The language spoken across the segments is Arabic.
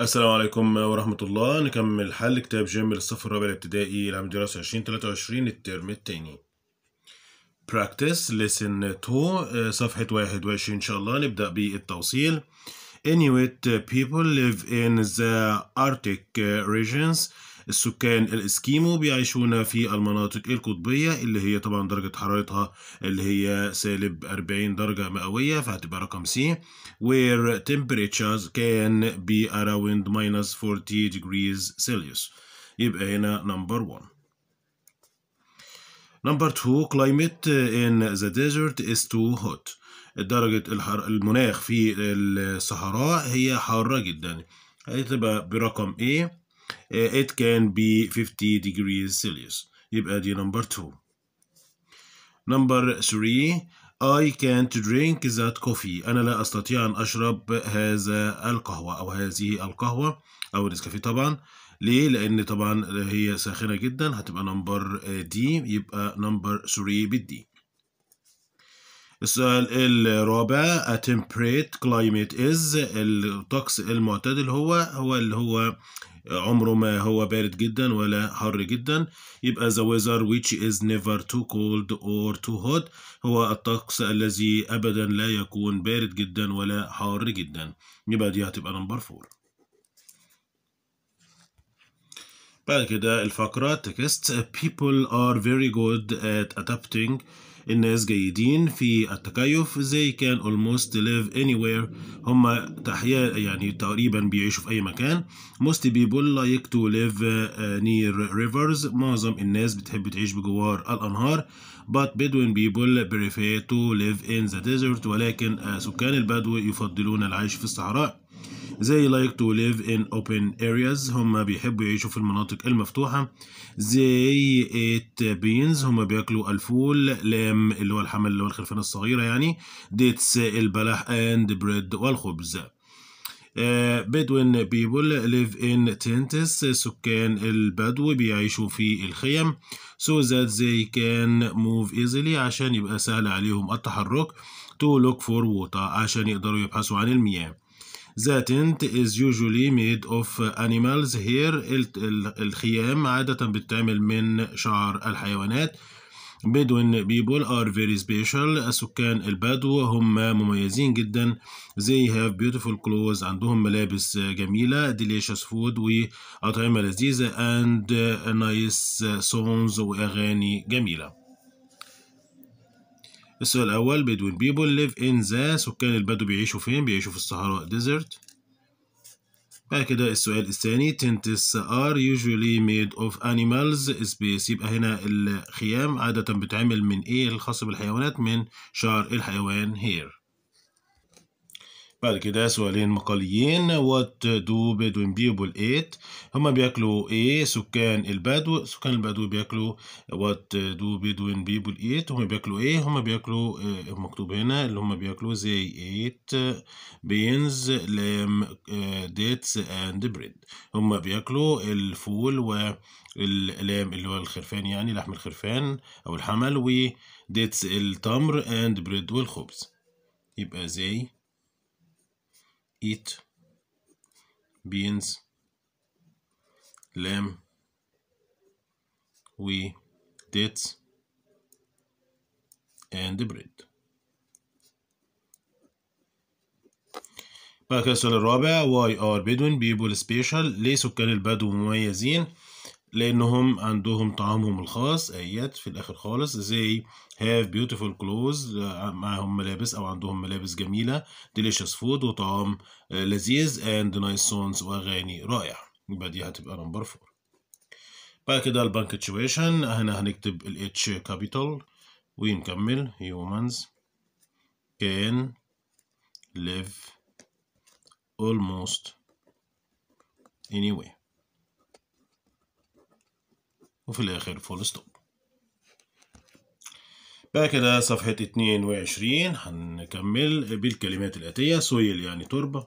السلام عليكم ورحمة الله نكمل حل كتاب جيم للصف الرابع الابتدائي لعام دراسة 2023 الترم التاني practice lesson 2 آه، صفحة 21 إن شاء الله نبدأ بالتوصيل Inuit people live in the Arctic regions السكان الاسكيمو بيعيشون في المناطق القطبية اللي هي طبعا درجة حرارتها اللي هي سالب 40 درجة مئوية فهتبقى رقم سي where temperatures can be around minus 40 degrees Celsius يبقى هنا نمبر 1 نمبر 2 climate in the desert is too hot درجة الحر... المناخ في الصحراء هي حارة جدا هتبقى برقم A Eh, it can be 50 degrees Celsius يبقى دي نمبر 2 نمبر 3 I can't drink that coffee أنا لا أستطيع أن أشرب هذا القهوة أو هذه القهوة أو النسكافيه طبعا ليه؟ لأن طبعا هي ساخنة جدا هتبقى نمبر دي يبقى نمبر 3 بالدي السؤال الرابع A temperate climate is الطقس المعتدل هو هو اللي هو عمره ما هو بارد جدا ولا حر جدا يبقى the weather which is never too cold or too hot هو الطقس الذي أبدا لا يكون بارد جدا ولا حار جدا يبقى دي هتبقى نمبر فور بعد كده الفقرة تكست people are very good at adapting الناس جيدين في التكيف زي كان almost live anywhere هم تحيا يعني تقريبا بيعيشوا في أي مكان most people like to live uh, near rivers معظم الناس بتحب تعيش بجوار الأنهار but Bedouin people prefer to live in the desert ولكن uh, سكان البدو يفضلون العيش في الصحراء they like to live in open areas هم بيحبوا يعيشوا في المناطق المفتوحة they eat beans هم بياكلوا الفول لام اللي هو الحمل اللي هو الخرفانة الصغيرة يعني dates البلح and bread والخبز بدوين بيبول ليف ان تنتس سكان البدو بيعيشوا في الخيم so that زي كان موف ايزلي عشان يبقى سهل عليهم التحرك تو لوك فور ووتر عشان يقدروا يبحثوا عن المياه The tent is usually made of animals here الخيام عادة بتتعمل من شعر الحيوانات Bedouin people are very special سكان البدو هم مميزين جدا they have beautiful clothes عندهم ملابس جميلة delicious food وأطعمة لذيذة and nice songs وأغاني جميلة السؤال الأول بدون بيبول ليف إن ذا سكان البدو بيعيشوا فين؟ بيعيشوا في الصحراء ديزرت بعد كده السؤال الثاني تنتس ار usually made of animals space يبقى هنا الخيام عادة بتعمل من ايه الخاص بالحيوانات من شعر الحيوان hair بعد كده سؤالين مقاليين وات دو بدوين بيبل ايت هما بياكلوا ايه سكان البدو سكان البدو بياكلوا وات دو بدوين بيبل ايت هما بياكلوا ايه هما بياكلوا إيه مكتوب هنا اللي هما بياكلوا زي ايت بينز لام ديتس اند بريد هما بياكلوا الفول واللام اللي هو الخرفان يعني لحم الخرفان او الحمل وديتس التمر اند بريد والخبز يبقى زي eat beans, lamb, we dates and the bread بقى السؤال الرابع why are Bedouin people special ليه سكان البدو مميزين لانهم عندهم طعامهم الخاص ايات في الاخر خالص زي have beautiful clothes آه، معاهم ملابس او عندهم ملابس جميله delicious food وطعام آه، لذيذ and nice songs واغاني رائعة يبقى دي هتبقى نمبر 4 بعد كده البنكتشويشن هنا هنكتب ال H capital ونكمل humans can live almost anywhere وفي الآخر فول ستوب بعد كده صفحة اتنين وعشرين هنكمل بالكلمات الآتية سويل يعني تربة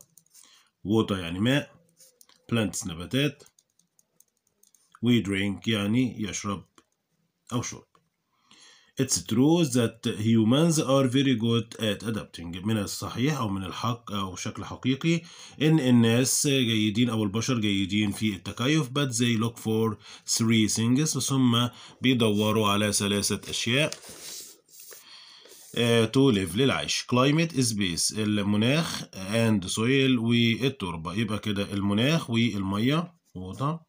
ووتا يعني ماء بلانتس نباتات وي درينك يعني يشرب أو شرب It's true that humans are very good at adapting من الصحيح أو من الحق أو شكل حقيقي إن الناس جيدين أو البشر جيدين في التكيف but they look for three things ثم بيدوروا على ثلاثة أشياء تو uh, ليف للعيش climate space المناخ and soil والتربة يبقى كده المناخ والمية water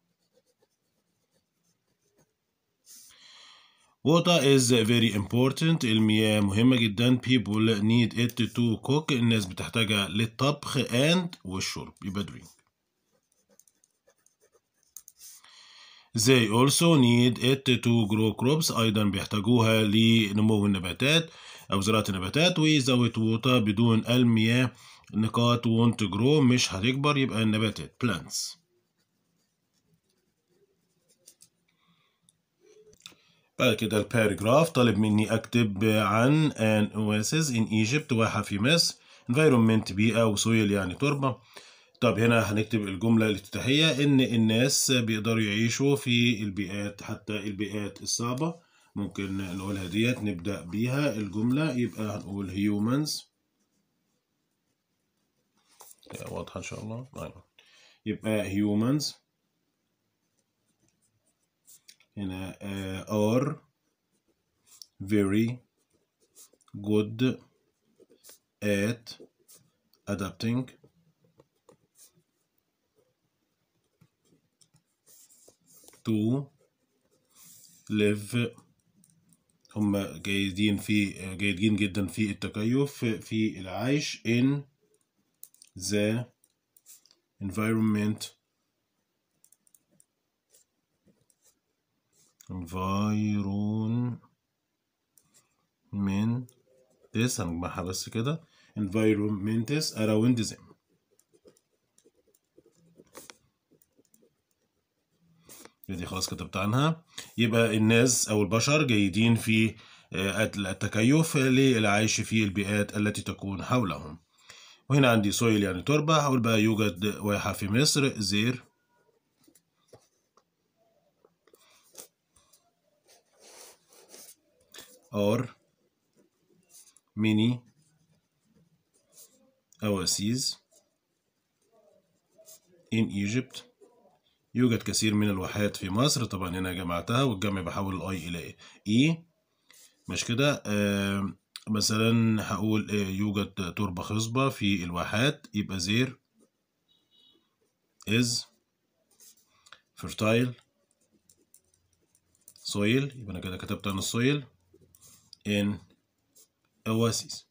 water is very important المياه مهمة جدا people need it to cook الناس بتحتاجها للطبخ and والشرب يبقى drink they also need it to grow crops أيضا بيحتاجوها لنمو النباتات أو زراعة النباتات without water بدون المياه نقاط won't grow مش هتكبر يبقى النباتات plants بعد كده الباراجراف طالب مني أكتب عن an oasis in Egypt واحة في مصر environment بيئة وسويل يعني تربة طب هنا هنكتب الجملة الافتتاحية إن الناس بيقدروا يعيشوا في البيئات حتى البيئات الصعبة ممكن نقولها ديت نبدأ بيها الجملة يبقى هنقول humans واضحة إن شاء الله طيب. يبقى humans you know, uh, or very good at adapting to live هم جيدين في جيدين جدا في التكيف في العيش in the environment environments هنجمعها بس كده environments around them دي خلاص كتبت عنها يبقى الناس أو البشر جيدين في التكيف للعيش في البيئات التي تكون حولهم وهنا عندي سويل يعني تربة هقول بقى يوجد واحة في مصر زير or many oases in Egypt يوجد كثير من الواحات في مصر طبعا هنا جمعتها والجمع بحول الاي الى اي e. مش كده آه مثلا هقول آه يوجد تربة خصبة في الواحات يبقى زير is fertile soil يبقى انا كده كتبت عن soil in Oasis.